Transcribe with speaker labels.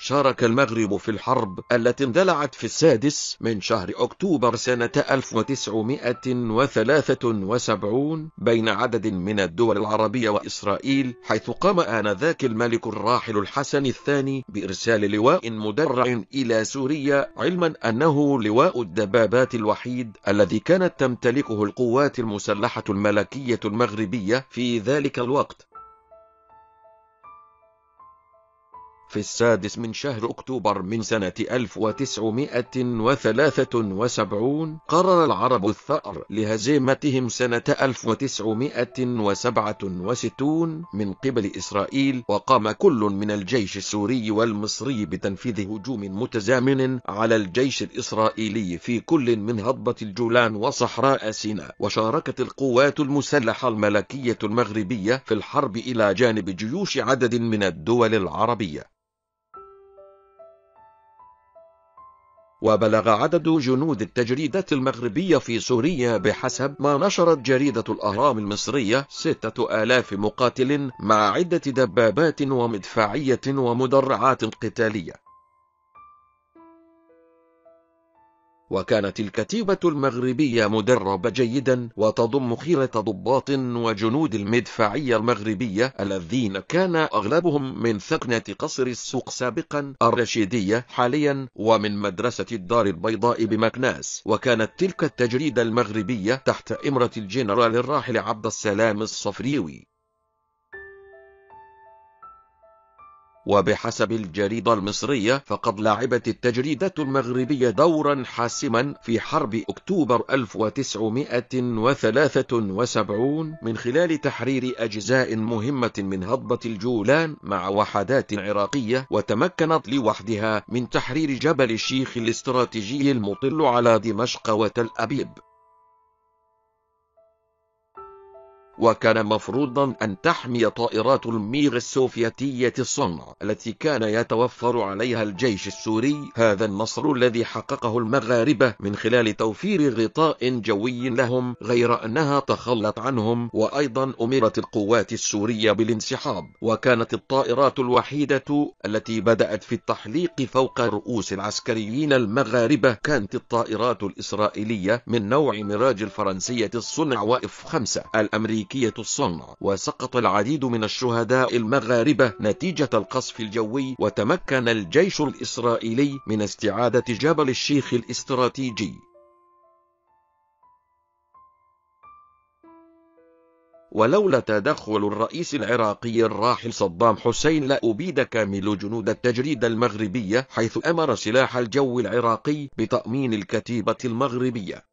Speaker 1: شارك المغرب في الحرب التي اندلعت في السادس من شهر أكتوبر سنة 1973 بين عدد من الدول العربية وإسرائيل حيث قام آنذاك الملك الراحل الحسن الثاني بإرسال لواء مدرع إلى سوريا علما أنه لواء الدبابات الوحيد الذي كانت تمتلكه القوات المسلحة الملكية المغربية في ذلك الوقت في السادس من شهر أكتوبر من سنة 1973 قرر العرب الثأر لهزيمتهم سنة 1967 من قبل إسرائيل وقام كل من الجيش السوري والمصري بتنفيذ هجوم متزامن على الجيش الإسرائيلي في كل من هضبة الجولان وصحراء سيناء وشاركت القوات المسلحة الملكية المغربية في الحرب إلى جانب جيوش عدد من الدول العربية وبلغ عدد جنود التجريدات المغربية في سوريا بحسب ما نشرت جريدة الأهرام المصرية ستة آلاف مقاتل مع عدة دبابات ومدفعية ومدرعات قتالية وكانت الكتيبة المغربية مدربة جيدا وتضم خيرة ضباط وجنود المدفعية المغربية الذين كان أغلبهم من ثقنة قصر السوق سابقا الرشيدية حاليا ومن مدرسة الدار البيضاء بمكناس وكانت تلك التجريدة المغربية تحت إمرة الجنرال الراحل عبد السلام الصفريوي وبحسب الجريدة المصرية فقد لعبت التجريدة المغربية دورا حاسما في حرب أكتوبر 1973 من خلال تحرير أجزاء مهمة من هضبة الجولان مع وحدات عراقية وتمكنت لوحدها من تحرير جبل الشيخ الاستراتيجي المطل على دمشق وتل أبيب وكان مفروضا أن تحمي طائرات الميغ السوفيتية الصنع التي كان يتوفر عليها الجيش السوري هذا النصر الذي حققه المغاربة من خلال توفير غطاء جوي لهم غير أنها تخلت عنهم وأيضا أمرت القوات السورية بالانسحاب وكانت الطائرات الوحيدة التي بدأت في التحليق فوق رؤوس العسكريين المغاربة كانت الطائرات الإسرائيلية من نوع ميراج الفرنسية الصنع وإف 5 الأمريكية أمريكية الصنع وسقط العديد من الشهداء المغاربة نتيجة القصف الجوي وتمكن الجيش الإسرائيلي من استعادة جبل الشيخ الاستراتيجي ولولا تدخل الرئيس العراقي الراحل صدام حسين لأبيد كامل جنود التجريد المغربية حيث أمر سلاح الجو العراقي بتأمين الكتيبة المغربية